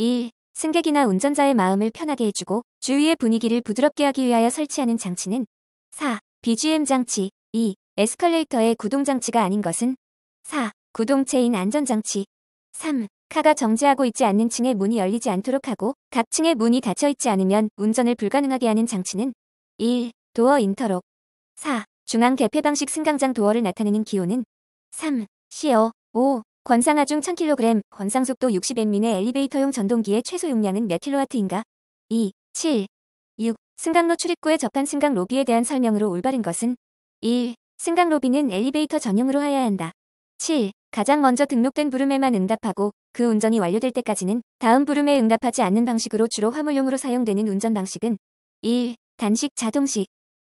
1. 승객이나 운전자의 마음을 편하게 해주고 주위의 분위기를 부드럽게 하기 위하여 설치하는 장치는 4. BGM 장치 2. 에스컬레이터의 구동 장치가 아닌 것은 4. 구동체인 안전장치 3. 카가 정지하고 있지 않는 층에 문이 열리지 않도록 하고 각 층에 문이 닫혀 있지 않으면 운전을 불가능하게 하는 장치는 1. 도어 인터록 4. 중앙 개폐 방식 승강장 도어를 나타내는 기호는 3. 시어 5. 권상아중 1000kg, 권상속도 60N민의 엘리베이터용 전동기의 최소 용량은 몇 킬로와트인가? 2, 7, 6. 승강로 출입구에 접한 승강 로비에 대한 설명으로 올바른 것은 1. 승강 로비는 엘리베이터 전용으로 하여야 한다. 7. 가장 먼저 등록된 부름에만 응답하고 그 운전이 완료될 때까지는 다음 부름에 응답하지 않는 방식으로 주로 화물용으로 사용되는 운전 방식은 1. 단식 자동식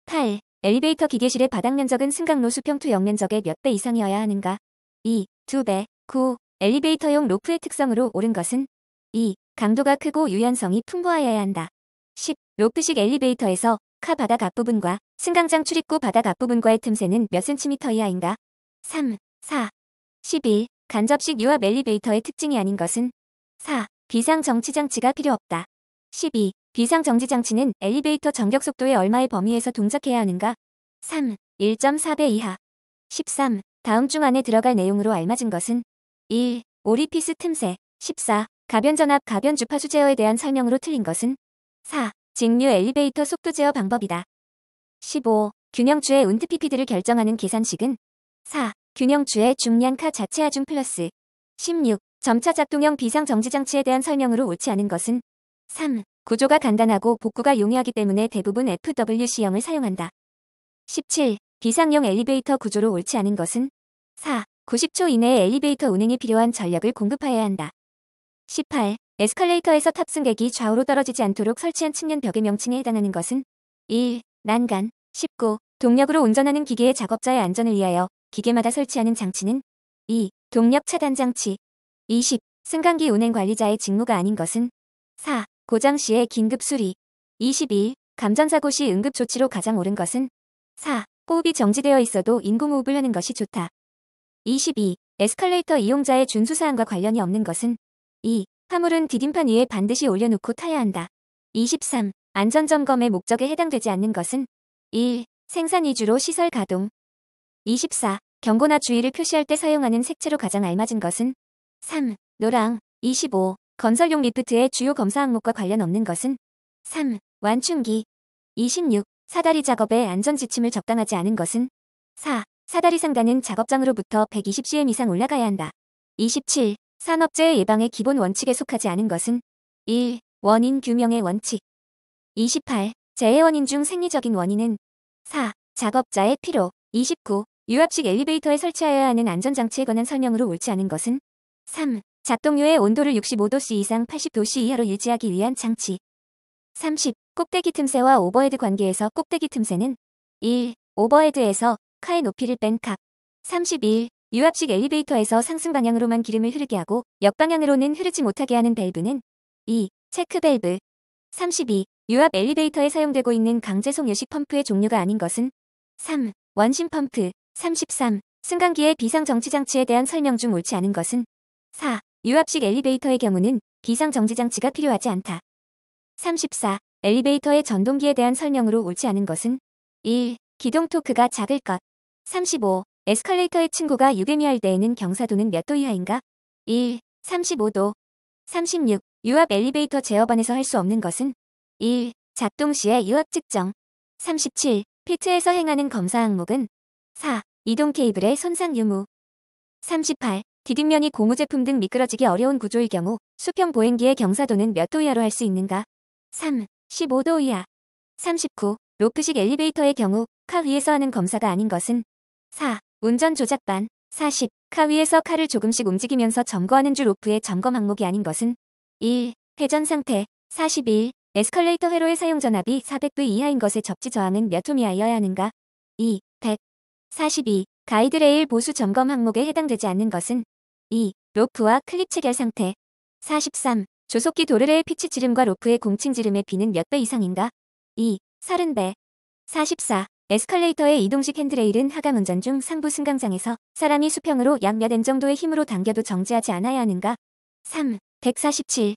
8. 엘리베이터 기계실의 바닥 면적은 승강로 수평투 역면적의 몇 배 이상이어야 하는가? 2. 2배 9. 엘리베이터용 로프의 특성으로 옳은 것은 2. 강도가 크고 유연성이 풍부하여야 한다. 10. 로프식 엘리베이터에서 카 바닥 앞부분과 승강장 출입구 바닥 앞부분과의 틈새는 몇 센티미터 이하인가? 3. 4. 11. 간접식 유압 엘리베이터의 특징이 아닌 것은 4. 비상정치장치가 필요 없다. 12. 비상정지장치는 엘리베이터 전격속도의 얼마의 범위에서 동작해야 하는가? 3. 1.4배 이하. 13. 다음 중 안에 들어갈 내용으로 알맞은 것은 1. 오리피스 틈새 14. 가변전압 가변 주파수 제어에 대한 설명으로 틀린 것은 4. 직류 엘리베이터 속도 제어 방법이다. 15. 균형주의 운트피피드를 결정하는 계산식은 4. 균형주의 중량카 자체 하중 플러스 16. 점차 작동형 비상정지장치에 대한 설명으로 옳지 않은 것은 3. 구조가 간단하고 복구가 용이하기 때문에 대부분 FWC형을 사용한다. 17. 비상용 엘리베이터 구조로 옳지 않은 것은 4. 90초 이내에 엘리베이터 운행이 필요한 전력을 공급하여야 한다. 18. 에스컬레이터에서 탑승객이 좌우로 떨어지지 않도록 설치한 측면 벽의 명칭에 해당하는 것은 1. 난간 19. 동력으로 운전하는 기계의 작업자의 안전을 위하여 기계마다 설치하는 장치는 2. 동력 차단 장치 20. 승강기 운행 관리자의 직무가 아닌 것은 4. 고장 시의 긴급 수리 21. 감전사고 시 응급조치로 가장 옳은 것은 4. 호흡이 정지되어 있어도 인공호흡을 하는 것이 좋다. 22. 에스컬레이터 이용자의 준수사항과 관련이 없는 것은 2. 화물은 디딤판 위에 반드시 올려놓고 타야 한다. 23. 안전점검의 목적에 해당되지 않는 것은 1. 생산 위주로 시설 가동 24. 경고나 주의를 표시할 때 사용하는 색채로 가장 알맞은 것은 3. 노랑 25. 건설용 리프트의 주요 검사 항목과 관련 없는 것은 3. 완충기 26. 사다리 작업에 안전 지침을 적당하지 않은 것은 4. 사다리 상단은 작업장으로부터 120cm 이상 올라가야 한다. 27. 산업재해 예방의 기본 원칙에 속하지 않은 것은 1. 원인 규명의 원칙 28. 재해 원인 중 생리적인 원인은 4. 작업자의 피로 29. 유압식 엘리베이터에 설치하여야 하는 안전장치에 관한 설명으로 옳지 않은 것은 3. 작동료의 온도를 65도씨 이상 80도씨 이하로 유지하기 위한 장치 30. 꼭대기 틈새와 오버헤드 관계에서 꼭대기 틈새는 1. 오버헤드에서 카의 높이를 뺀 각. 3 2 유압식 엘리베이터에서 상승 방향으로만 기름을 흐르게 하고 역방향으로는 흐르지 못하게 하는 밸브는 2. 체크 밸브 32. 유압 엘리베이터에 사용되고 있는 강제송 유식 펌프의 종류가 아닌 것은 3. 원심 펌프 33. 승강기의 비상정지장치에 대한 설명 중 옳지 않은 것은 4. 유압식 엘리베이터의 경우는 비상정지장치가 필요하지 않다. 34. 엘리베이터의 전동기에 대한 설명으로 옳지 않은 것은 1. 기동 토크가 작을 것 35. 에스컬레이터의 친구가 유6미할때에는 경사도는 몇 도 이하인가? 1. 35도. 36. 유압 엘리베이터 제어반에서 할 수 없는 것은? 1. 작동 시의 유압 측정. 37. 피트에서 행하는 검사 항목은? 4. 이동 케이블의 손상 유무. 38. 디딤면이 고무제품 등 미끄러지기 어려운 구조일 경우 수평 보행기의 경사도는 몇 도 이하로 할 수 있는가? 3. 15도 이하. 39. 로프식 엘리베이터의 경우 카 위에서 하는 검사가 아닌 것은 4. 운전 조작반 40. 카 위에서 칼을 조금씩 움직이면서 점거하는 줄 오프의 점검 항목이 아닌 것은 1. 회전 상태 41. 에스컬레이터 회로의 사용 전압이 400V 이하인 것의 접지 저항은 몇 홈이하여야 하는가? 2. 100. 42. 가이드레일 보수 점검 항목에 해당되지 않는 것은 2. 로프와 클립 체결 상태 43. 조속기 도르레의 피치 지름과 로프의 공칭 지름의 비는 몇 배 이상인가? 2. 30배 44. 에스컬레이터의 이동식 핸드레일은 하강 운전 중 상부 승강장에서 사람이 수평으로 약 몇 엔 정도의 힘으로 당겨도 정지하지 않아야 하는가? 3. 147.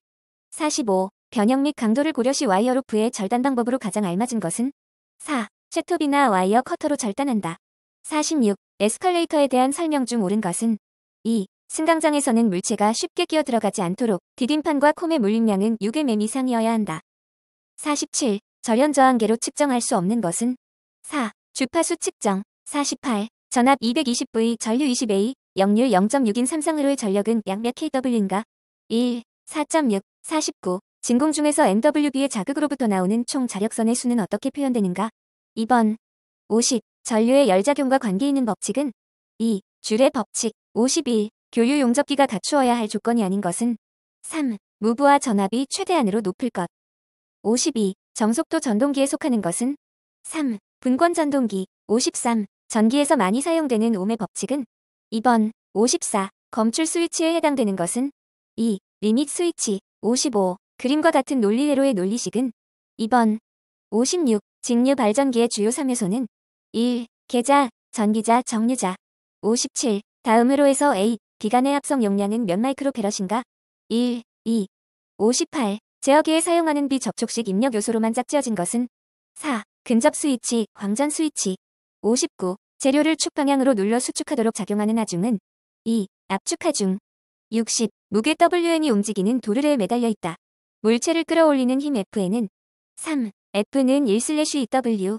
45. 변형 및 강도를 고려시 와이어 로프의 절단 방법으로 가장 알맞은 것은? 4. 쇠톱이나 와이어 커터로 절단한다. 46. 에스컬레이터에 대한 설명 중 옳은 것은? 2. 승강장에서는 물체가 쉽게 끼어 들어가지 않도록 디딤판과 콤의 물림량은 6의 m 이상이어야 한다. 47. 절연 저항계로 측정할 수 없는 것은? 4. 주파수 측정 48. 전압 220V 전류 20A 역률 0.6인 삼성으로의 전력은 약 몇 kW인가? 1. 4.6 49. 진공 중에서 m w b 의 자극으로부터 나오는 총 자력선의 수는 어떻게 표현되는가? 2번 50. 전류의 열작용과 관계 있는 법칙은? 2. 줄의 법칙 51. 교류 용접기가 갖추어야 할 조건이 아닌 것은? 3. 무브와 전압이 최대한으로 높을 것. 52. 정속도 전동기에 속하는 것은? 3. 분권 전동기 53 전기에서 많이 사용되는 오메 법칙은 2번 54 검출 스위치에 해당되는 것은 2 리밋 스위치 55 그림과 같은 논리대로의 논리식은 2번 56 직류 발전기의 주요 3요소는 1계좌 전기자 정류자 57 다음으로 해서 A 기간의 합성 용량은 몇 마이크로 페럿인가 1 2 58 제어기에 사용하는 비접촉식 입력 요소로만 짝지어진 것은 4 근접 스위치, 광전 스위치. 59. 재료를 축 방향으로 눌러 수축하도록 작용하는 하중은 2. 압축 하중. 60. 무게 WN이 움직이는 도르래에 매달려 있다. 물체를 끌어올리는 힘 F에는 3. F는 1 e w